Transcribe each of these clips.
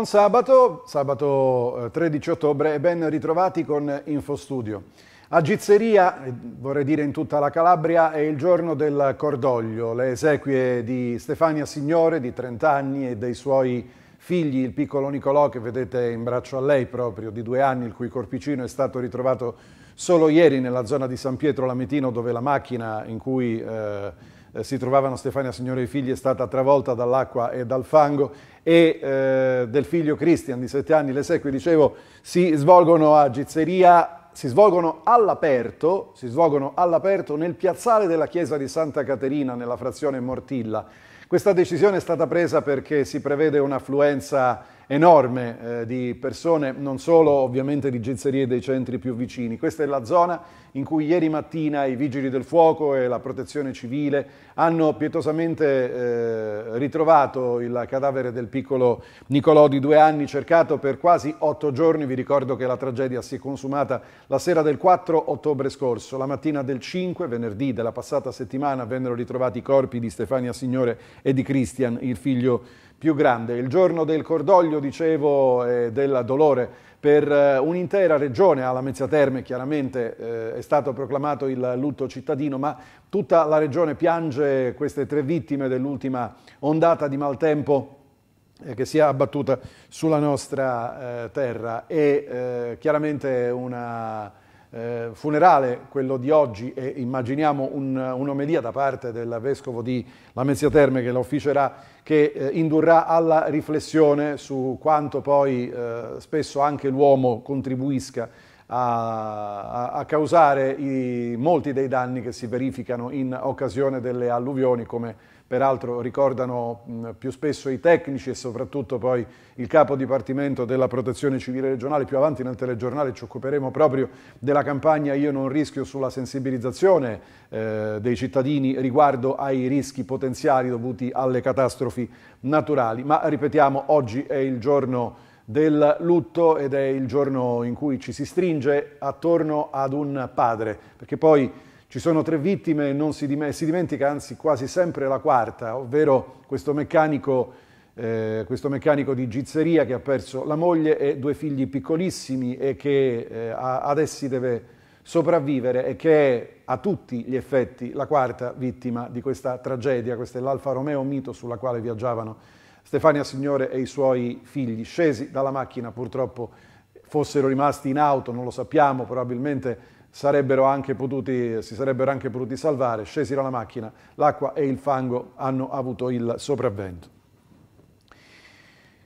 Buon sabato, sabato 13 eh, ottobre e ben ritrovati con Infostudio. A Gizzeria, eh, vorrei dire in tutta la Calabria, è il giorno del cordoglio, le esequie di Stefania Signore di 30 anni e dei suoi figli, il piccolo Nicolò che vedete in braccio a lei proprio, di due anni, il cui corpicino è stato ritrovato solo ieri nella zona di San Pietro Lametino dove la macchina in cui... Eh, eh, si trovavano Stefania Signore e i figli è stata travolta dall'acqua e dal fango e eh, del figlio Christian di 7 anni le sequie, dicevo, si svolgono a Gizzeria, si svolgono all'aperto, si svolgono all'aperto nel piazzale della chiesa di Santa Caterina nella frazione Mortilla. Questa decisione è stata presa perché si prevede un'affluenza enorme eh, di persone, non solo ovviamente di gezzerie dei centri più vicini. Questa è la zona in cui ieri mattina i vigili del fuoco e la protezione civile hanno pietosamente eh, ritrovato il cadavere del piccolo Nicolò di due anni, cercato per quasi otto giorni. Vi ricordo che la tragedia si è consumata la sera del 4 ottobre scorso. La mattina del 5, venerdì della passata settimana, vennero ritrovati i corpi di Stefania Signore e di Christian, il figlio più grande. Il giorno del cordoglio, dicevo, e del dolore per eh, un'intera regione, alla Mezzia Terme chiaramente eh, è stato proclamato il lutto cittadino, ma tutta la regione piange queste tre vittime dell'ultima ondata di maltempo eh, che si è abbattuta sulla nostra eh, terra e eh, chiaramente una eh, funerale, quello di oggi, e immaginiamo un'omelia un da parte del Vescovo di Lamezia Terme che la officerà, che eh, indurrà alla riflessione su quanto poi eh, spesso anche l'uomo contribuisca a, a, causare i, molti dei danni che si verificano in occasione delle alluvioni come peraltro ricordano mm, più spesso i tecnici e soprattutto poi il capo dipartimento della protezione civile regionale. Più avanti nel telegiornale ci occuperemo proprio della campagna Io non rischio sulla sensibilizzazione eh, dei cittadini riguardo ai rischi potenziali dovuti alle catastrofi naturali. Ma ripetiamo, oggi è il giorno del lutto ed è il giorno in cui ci si stringe attorno ad un padre, perché poi ci sono tre vittime e non si, dime si, dimentica, anzi quasi sempre la quarta, ovvero questo meccanico, eh, questo meccanico, di gizzeria che ha perso la moglie e due figli piccolissimi e che eh, ad essi deve sopravvivere e che è a tutti gli effetti la quarta vittima di questa tragedia. Questa è l'Alfa Romeo mito sulla quale viaggiavano Stefania Signore e i suoi figli, scesi dalla macchina purtroppo fossero rimasti in auto, non lo sappiamo, probabilmente sarebbero anche potuti, si sarebbero anche potuti salvare, scesi dalla macchina, l'acqua e il fango hanno avuto il sopravvento.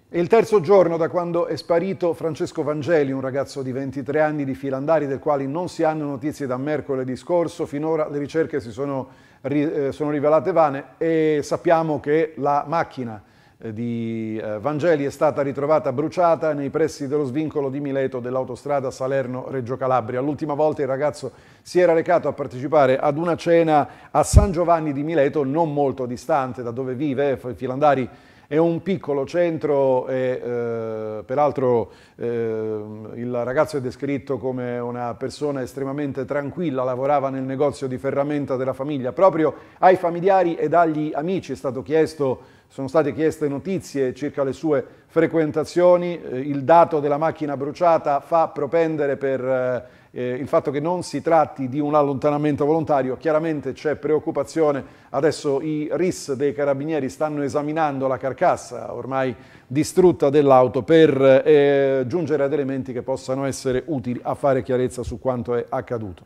È il terzo giorno da quando è sparito Francesco Vangeli, un ragazzo di 23 anni di Filandari, del quale non si hanno notizie da mercoledì scorso. Finora le ricerche si sono, eh, sono rivelate vane e sappiamo che la macchina eh, di eh, Vangeli è stata ritrovata bruciata nei pressi dello svincolo di Mileto dell'autostrada Salerno-Reggio Calabria. L'ultima volta il ragazzo si era recato a partecipare ad una cena a San Giovanni di Mileto, non molto distante da dove vive, Filandari è un piccolo centro e eh, peraltro eh, il ragazzo è descritto come una persona estremamente tranquilla, lavorava nel negozio di ferramenta della famiglia, proprio ai familiari ed agli amici è stato chiesto sono state chieste notizie circa le sue frequentazioni, eh, il dato della macchina bruciata fa propendere per eh, eh, il fatto che non si tratti di un allontanamento volontario, chiaramente c'è preoccupazione, adesso i RIS dei carabinieri stanno esaminando la carcassa ormai distrutta dell'auto per giungere ad elementi che possano essere utili a fare chiarezza su quanto è accaduto.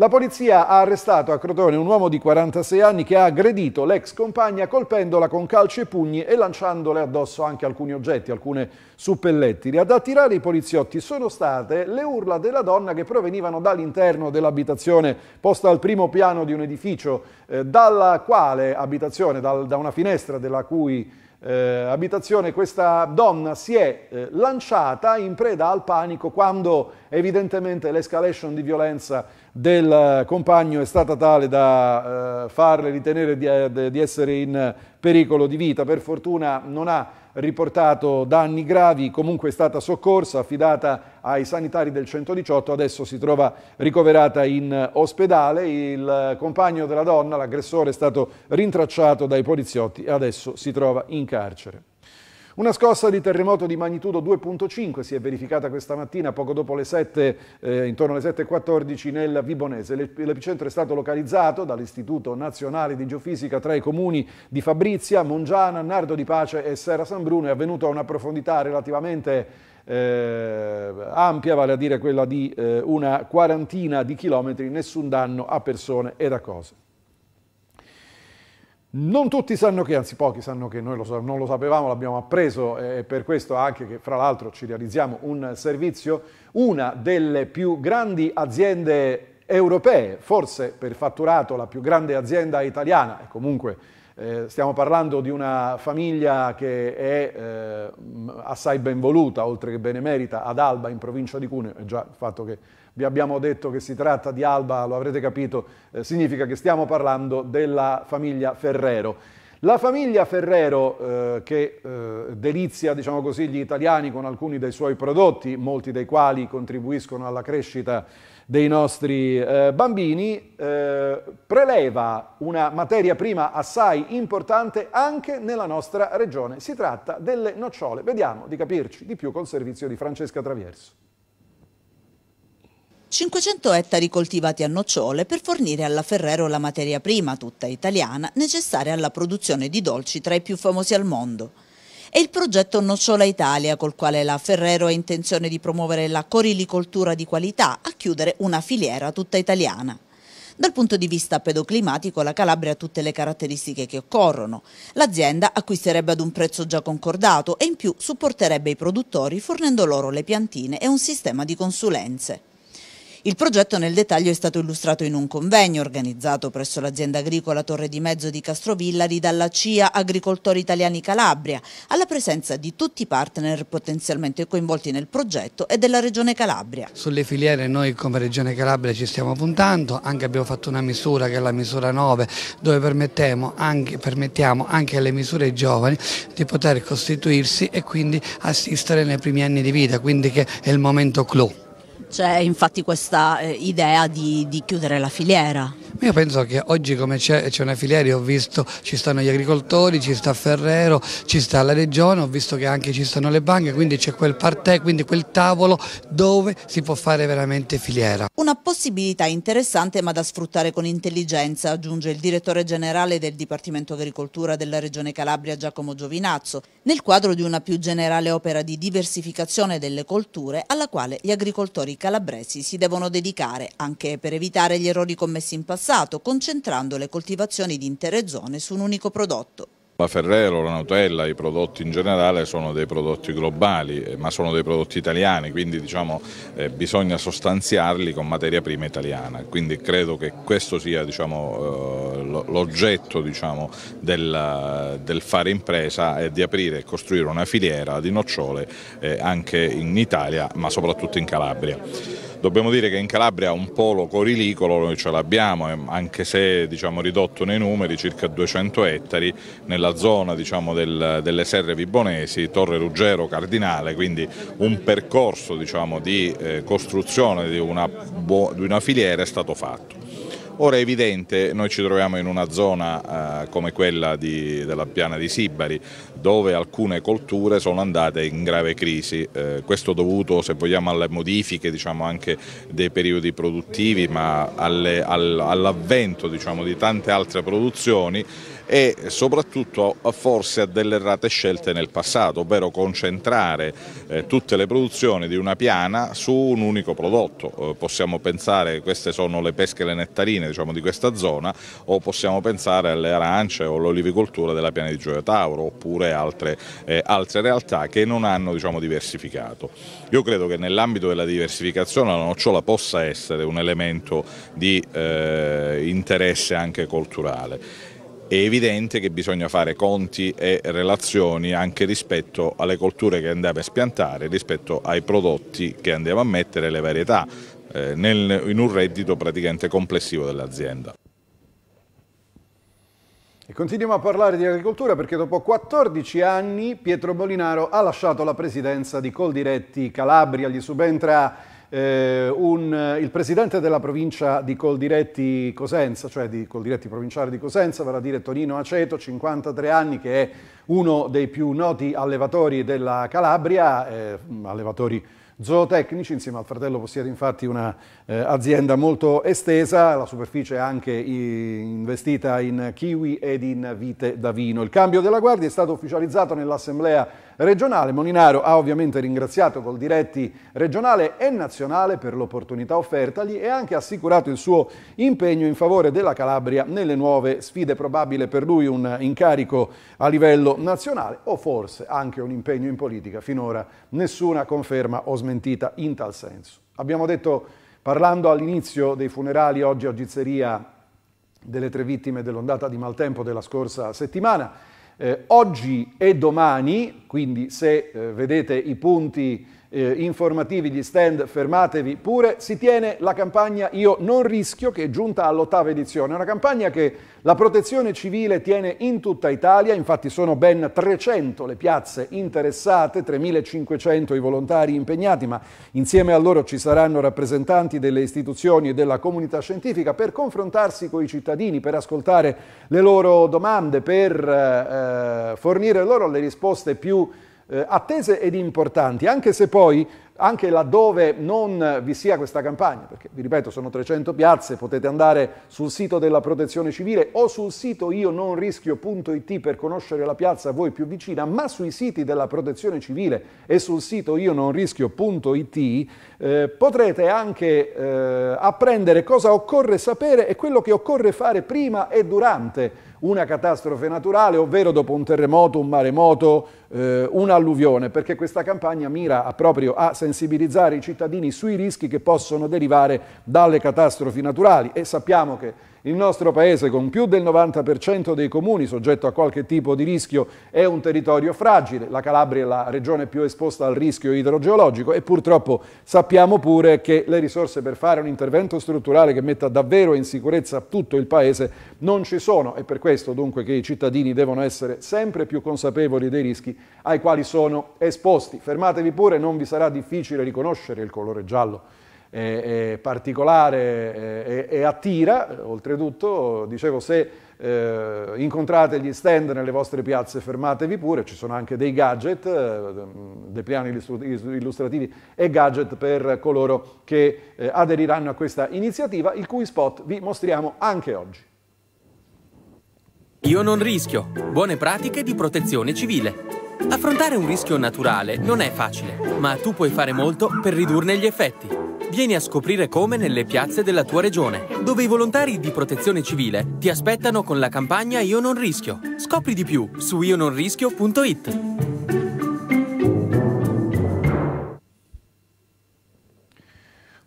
La polizia ha arrestato a Crotone un uomo di 46 anni che ha aggredito l'ex compagna colpendola con calci e pugni e lanciandole addosso anche alcuni oggetti, alcune suppellettili. Ad attirare i poliziotti sono state le urla della donna che provenivano dall'interno dell'abitazione posta al primo piano di un edificio, eh, dalla quale abitazione, dal, da una finestra della cui eh, abitazione questa donna si è eh, lanciata in preda al panico quando evidentemente l'escalation di violenza del compagno è stata tale da eh, farle ritenere di, eh, di, essere in pericolo di vita. Per fortuna non ha riportato danni gravi, comunque è stata soccorsa, affidata ai sanitari del 118, adesso si trova ricoverata in ospedale. Il compagno della donna, l'aggressore, è stato rintracciato dai poliziotti e adesso si trova in carcere. Una scossa di terremoto di magnitudo 2.5 si è verificata questa mattina poco dopo le 7, eh, intorno alle 7.14 nel Vibonese. L'epicentro è stato localizzato dall'Istituto Nazionale di Geofisica tra i comuni di Fabrizia, Mongiana, Nardo di Pace e Serra San Bruno. È avvenuto a una profondità relativamente eh, ampia, vale a dire quella di eh, una quarantina di chilometri, nessun danno a persone ed a cose. Non tutti sanno che, anzi pochi sanno che noi lo, non lo sapevamo, l'abbiamo appreso e per questo anche che fra l'altro ci realizziamo un servizio, una delle più grandi aziende europee, forse per fatturato la più grande azienda italiana e comunque eh, stiamo parlando di una famiglia che è eh, assai voluta, oltre che benemerita, ad Alba in provincia di Cuneo, è già il fatto che vi abbiamo detto che si tratta di Alba, lo avrete capito, eh, significa che stiamo parlando della famiglia Ferrero. La famiglia Ferrero, eh, che eh, delizia diciamo così, gli italiani con alcuni dei suoi prodotti, molti dei quali contribuiscono alla crescita dei nostri eh, bambini, eh, preleva una materia prima assai importante anche nella nostra regione. Si tratta delle nocciole. Vediamo di capirci di più col servizio di Francesca Traverso. 500 ettari coltivati a nocciole per fornire alla Ferrero la materia prima, tutta italiana, necessaria alla produzione di dolci tra i più famosi al mondo. È il progetto Nocciola Italia col quale la Ferrero ha intenzione di promuovere la corilicoltura di qualità a chiudere una filiera tutta italiana. Dal punto di vista pedoclimatico la Calabria ha tutte le caratteristiche che occorrono. L'azienda acquisterebbe ad un prezzo già concordato e in più supporterebbe i produttori fornendo loro le piantine e un sistema di consulenze. Il progetto nel dettaglio è stato illustrato in un convegno organizzato presso l'azienda agricola Torre di Mezzo di Castrovillari dalla CIA Agricoltori Italiani Calabria, alla presenza di tutti i partner potenzialmente coinvolti nel progetto e della Regione Calabria. Sulle filiere noi come Regione Calabria ci stiamo puntando, anche abbiamo fatto una misura che è la misura 9 dove anche, permettiamo anche alle misure giovani di poter costituirsi e quindi assistere nei primi anni di vita, quindi che è il momento clou. C'è infatti questa eh, idea di, di chiudere la filiera. Io penso che oggi come c'è una filiera, io ho visto ci stanno gli agricoltori, ci sta Ferrero, ci sta la Regione, ho visto che anche ci stanno le banche, quindi c'è quel partè, quindi quel tavolo dove si può fare veramente filiera. Una possibilità interessante ma da sfruttare con intelligenza, aggiunge il direttore generale del Dipartimento Agricoltura della Regione Calabria Giacomo Giovinazzo, nel quadro di una più generale opera di diversificazione delle colture alla quale gli agricoltori calabresi si devono dedicare anche per evitare gli errori commessi in passato passato, concentrando le coltivazioni di intere zone su un unico prodotto. La Ferrero, la Nutella, i prodotti in generale sono dei prodotti globali, eh, ma sono dei prodotti italiani, quindi diciamo, eh, bisogna sostanziarli con materia prima italiana. Quindi credo che questo sia diciamo, eh, l'oggetto diciamo, del, del, fare impresa e di aprire e costruire una filiera di nocciole eh, anche in Italia, ma soprattutto in Calabria. Dobbiamo dire che in Calabria un polo corilicolo noi ce l'abbiamo, eh, anche se diciamo, ridotto nei numeri, circa 200 ettari, nella zona diciamo, del, delle serre vibonesi, Torre Ruggero, Cardinale, quindi un percorso diciamo, di eh, costruzione di una, di una filiera è stato fatto. Ora è evidente, noi ci troviamo in una zona eh, come quella di, della piana di Sibari, dove alcune colture sono andate in grave crisi, eh, questo dovuto se vogliamo alle modifiche diciamo, anche dei periodi produttivi, ma all'avvento diciamo, di tante altre produzioni e soprattutto forse a delle errate scelte nel passato, ovvero concentrare eh, tutte le produzioni di una piana su un unico prodotto. Eh, possiamo pensare, queste sono le pesche e le nettarine diciamo, di questa zona, o possiamo pensare alle arance o all'olivicoltura della piana di Gioia Tauro, oppure altre, eh, altre realtà che non hanno diciamo, diversificato. Io credo che nell'ambito della diversificazione la nocciola possa essere un elemento di eh, interesse anche culturale. È evidente che bisogna fare conti e relazioni anche rispetto alle colture che andiamo a spiantare, rispetto ai prodotti che andiamo a mettere, le varietà, eh, nel, in un reddito praticamente complessivo dell'azienda. E continuiamo a parlare di agricoltura perché dopo 14 anni Pietro Molinaro ha lasciato la presidenza di Coldiretti Calabria, gli subentra eh, un, il presidente della provincia di Coldiretti Cosenza, cioè di Coldiretti provinciale di Cosenza, vale a dire Tonino Aceto, 53 anni, che è uno dei più noti allevatori della Calabria, eh, allevatori zootecnici, insieme al fratello possiede infatti un'azienda eh, molto estesa, la superficie è anche investita in kiwi ed in vite da vino. Il cambio della guardia è stato ufficializzato nell'assemblea regionale. Molinaro ha ovviamente ringraziato col diretti regionale e nazionale per l'opportunità offertagli e ha anche assicurato il suo impegno in favore della Calabria nelle nuove sfide, probabile per lui un incarico a livello nazionale o forse anche un impegno in politica. Finora nessuna conferma o smentita in tal senso. Abbiamo detto, parlando all'inizio dei funerali oggi a Gizzeria delle tre vittime dell'ondata di maltempo della scorsa settimana, eh, oggi e domani, quindi se eh, vedete i punti eh, informativi, gli stand, fermatevi pure, si tiene la campagna Io non rischio che è giunta all'ottava edizione, una campagna che la protezione civile tiene in tutta Italia, infatti sono ben 300 le piazze interessate, 3.500 i volontari impegnati, ma insieme a loro ci saranno rappresentanti delle istituzioni e della comunità scientifica per confrontarsi con i cittadini, per ascoltare le loro domande, per eh, eh fornire loro le risposte più eh, attese ed importanti, anche se poi, anche laddove non vi sia questa campagna, perché vi ripeto sono 300 piazze, potete andare sul sito della protezione civile o sul sito io non rischio.it per conoscere la piazza a voi più vicina, ma sui siti della protezione civile e sul sito io non rischio.it eh, potrete anche eh, apprendere cosa occorre sapere e quello che occorre fare prima e durante una catastrofe naturale, ovvero dopo un terremoto, un maremoto, eh, un'alluvione, perché questa campagna mira a proprio a sensibilizzare i cittadini sui rischi che possono derivare dalle catastrofi naturali e sappiamo che il nostro paese, con più del 90% dei comuni soggetto a qualche tipo di rischio, è un territorio fragile. La Calabria è la regione più esposta al rischio idrogeologico e purtroppo sappiamo pure che le risorse per fare un intervento strutturale che metta davvero in sicurezza tutto il paese non ci sono. È per questo dunque che i cittadini devono essere sempre più consapevoli dei rischi ai quali sono esposti. Fermatevi pure, non vi sarà difficile riconoscere il colore giallo è, eh, eh, particolare eh, e attira, oltretutto, dicevo, se eh, incontrate gli stand nelle vostre piazze, fermatevi pure, ci sono anche dei gadget, eh, dei piani illustrativi e gadget per coloro che eh, aderiranno a questa iniziativa, il cui spot vi mostriamo anche oggi. Io non rischio. Buone pratiche di protezione civile. Affrontare un rischio naturale non è facile, ma tu puoi fare molto per ridurne gli effetti. Vieni a scoprire come nelle piazze della tua regione, dove i volontari di protezione civile ti aspettano con la campagna Io non rischio. Scopri di più su iononrischio.it.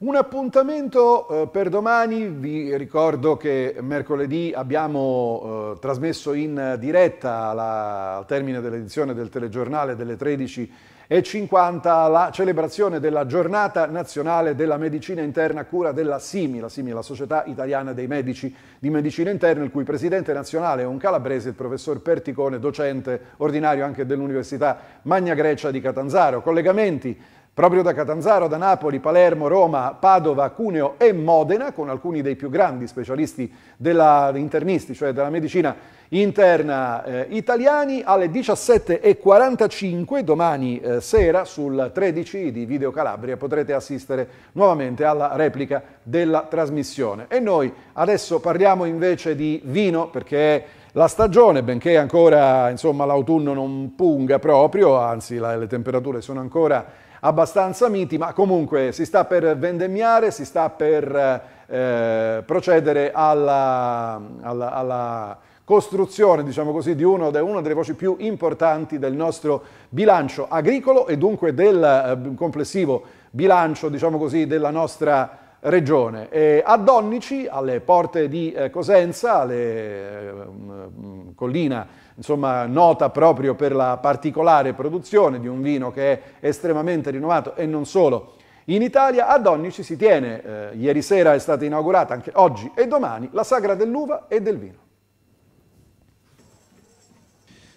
Un appuntamento eh, per domani, vi ricordo che mercoledì abbiamo eh, trasmesso in diretta la, al termine dell'edizione del telegiornale delle 13.50 la celebrazione della giornata nazionale della medicina interna a cura della SIMI, la SIMI la Società Italiana dei Medici di Medicina Interna, il cui presidente nazionale è un calabrese, il professor Perticone, docente ordinario anche dell'Università Magna Grecia di Catanzaro. Collegamenti Proprio da Catanzaro, da Napoli, Palermo, Roma, Padova, Cuneo e Modena, con alcuni dei più grandi specialisti della, internisti, cioè della medicina interna eh, italiani, alle 17.45 domani eh, sera sul 13 di Video Calabria potrete assistere nuovamente alla replica della trasmissione. E noi adesso parliamo invece di vino perché la stagione, benché ancora l'autunno non punga proprio, anzi la, le temperature sono ancora abbastanza miti, ma comunque si sta per vendemmiare, si sta per eh, procedere alla, alla, alla costruzione, diciamo così, di uno, una delle voci più importanti del nostro bilancio agricolo e dunque del eh, complessivo bilancio, diciamo così, della nostra regione. E a Donnici, alle porte di eh, Cosenza, alle, eh, mm, collina insomma, nota proprio per la particolare produzione di un vino che è estremamente rinnovato e non solo in Italia, a ogni ci si tiene, eh, ieri sera è stata inaugurata anche oggi e domani, la sagra dell'uva e del vino.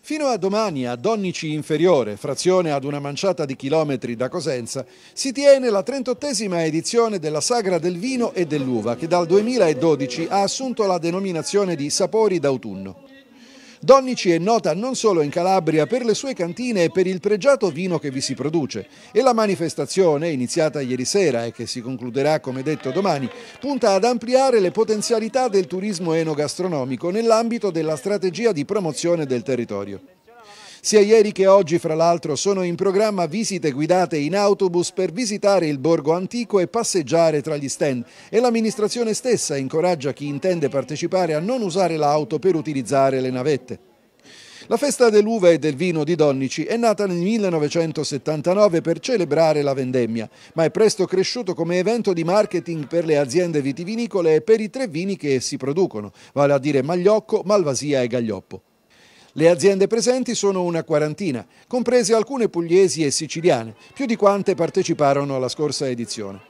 Fino a domani a Donnici Inferiore, frazione ad una manciata di chilometri da Cosenza, si tiene la 38esima edizione della Sagra del Vino e dell'Uva, che dal 2012 ha assunto la denominazione di Sapori d'autunno. Donnici è nota non solo in Calabria per le sue cantine e per il pregiato vino che vi si produce e la manifestazione, iniziata ieri sera e che si concluderà come detto domani, punta ad ampliare le potenzialità del turismo enogastronomico nell'ambito della strategia di promozione del territorio. Sia ieri che oggi, fra l'altro, sono in programma visite guidate in autobus per visitare il borgo antico e passeggiare tra gli stand. E l'amministrazione stessa incoraggia chi intende partecipare a non usare l'auto per utilizzare le navette. La festa dell'uva e del vino di Donnici è nata nel 1979 per celebrare la vendemmia, ma è presto cresciuto come evento di marketing per le aziende vitivinicole e per i tre vini che essi producono, vale a dire Magliocco, Malvasia e Gaglioppo. Le aziende presenti sono una quarantina, comprese alcune pugliesi e siciliane, più di quante parteciparono alla scorsa edizione.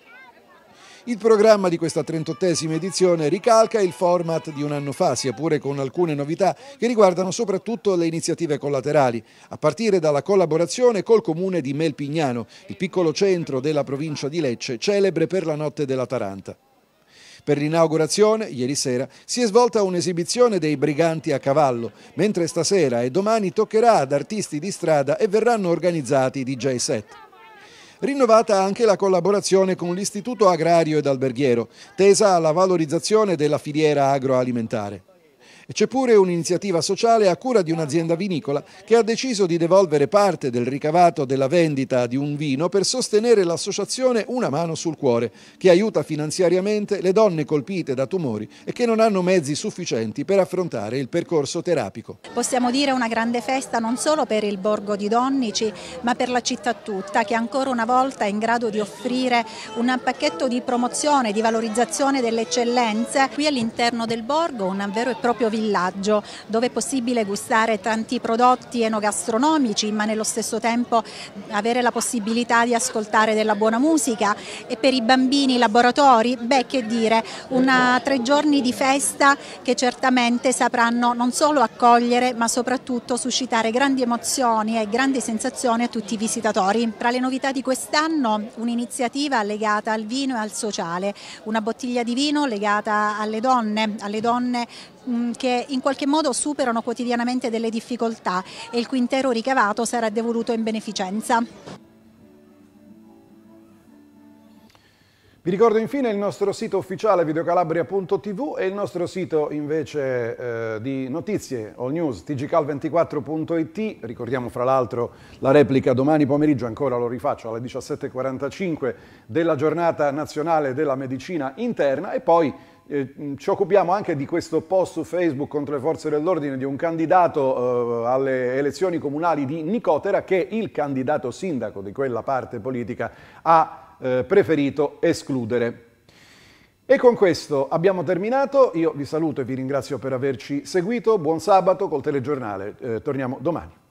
Il programma di questa 38esima edizione ricalca il format di un anno fa, sia pure con alcune novità che riguardano soprattutto le iniziative collaterali, a partire dalla collaborazione col comune di Melpignano, il piccolo centro della provincia di Lecce, celebre per la notte della Taranta. Per l'inaugurazione, ieri sera, si è svolta un'esibizione dei briganti a cavallo, mentre stasera e domani toccherà ad artisti di strada e verranno organizzati i DJ set. Rinnovata anche la collaborazione con l'Istituto Agrario ed Alberghiero, tesa alla valorizzazione della filiera agroalimentare. C'è pure un'iniziativa sociale a cura di un'azienda vinicola che ha deciso di devolvere parte del ricavato della vendita di un vino per sostenere l'associazione Una mano sul cuore, che aiuta finanziariamente le donne colpite da tumori e che non hanno mezzi sufficienti per affrontare il percorso terapico. Possiamo dire una grande festa non solo per il borgo di Donnici, ma per la città tutta che ancora una volta è in grado di offrire un pacchetto di promozione, di valorizzazione delle eccellenze qui all'interno del borgo, un vero e proprio villaggio dove è possibile gustare tanti prodotti enogastronomici ma nello stesso tempo avere la possibilità di ascoltare della buona musica e per i bambini laboratori, beh che dire, una, tre giorni di festa che certamente sapranno non solo accogliere ma soprattutto suscitare grandi emozioni e grandi sensazioni a tutti i visitatori. Tra le novità di quest'anno un'iniziativa legata al vino e al sociale, una bottiglia di vino legata alle donne, alle donne Mm, che in qualche modo superano quotidianamente delle difficoltà e il cui intero ricavato sarà devoluto in beneficenza. Vi ricordo infine il nostro sito ufficiale videocalabria.tv e il nostro sito invece eh, di notizie, all news, tgcal24.it. Ricordiamo fra l'altro la replica domani pomeriggio, ancora lo rifaccio, alle 17.45 della giornata nazionale della medicina interna e poi eh, ci occupiamo anche di questo post su Facebook contro le forze dell'ordine di un candidato eh, alle elezioni comunali di Nicotera che il candidato sindaco di quella parte politica ha eh, preferito escludere. E con questo abbiamo terminato, io vi saluto e vi ringrazio per averci seguito, buon sabato col telegiornale, eh, torniamo domani.